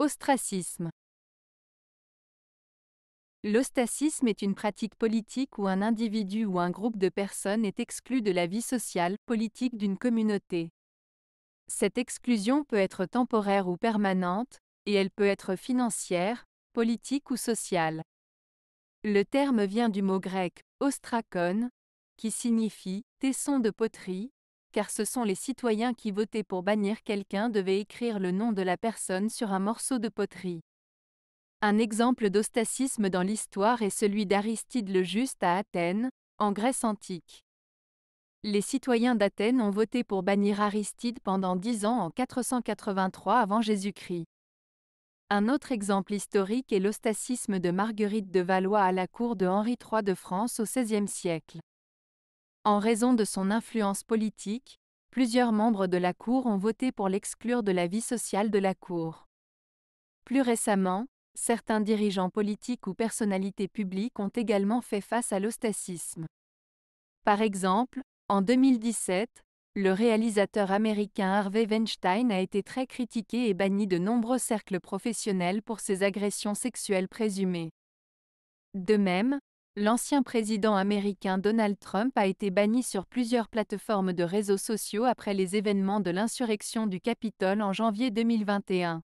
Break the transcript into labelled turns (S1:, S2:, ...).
S1: Ostracisme L'ostracisme est une pratique politique où un individu ou un groupe de personnes est exclu de la vie sociale, politique d'une communauté. Cette exclusion peut être temporaire ou permanente, et elle peut être financière, politique ou sociale. Le terme vient du mot grec ostrakon, qui signifie tesson de poterie, car ce sont les citoyens qui votaient pour bannir quelqu'un devaient écrire le nom de la personne sur un morceau de poterie. Un exemple d'ostacisme dans l'histoire est celui d'Aristide le Juste à Athènes, en Grèce antique. Les citoyens d'Athènes ont voté pour bannir Aristide pendant dix ans en 483 avant Jésus-Christ. Un autre exemple historique est l'ostacisme de Marguerite de Valois à la cour de Henri III de France au XVIe siècle. En raison de son influence politique, plusieurs membres de la Cour ont voté pour l'exclure de la vie sociale de la Cour. Plus récemment, certains dirigeants politiques ou personnalités publiques ont également fait face à l'ostacisme. Par exemple, en 2017, le réalisateur américain Harvey Weinstein a été très critiqué et banni de nombreux cercles professionnels pour ses agressions sexuelles présumées. De même, L'ancien président américain Donald Trump a été banni sur plusieurs plateformes de réseaux sociaux après les événements de l'insurrection du Capitole en janvier 2021.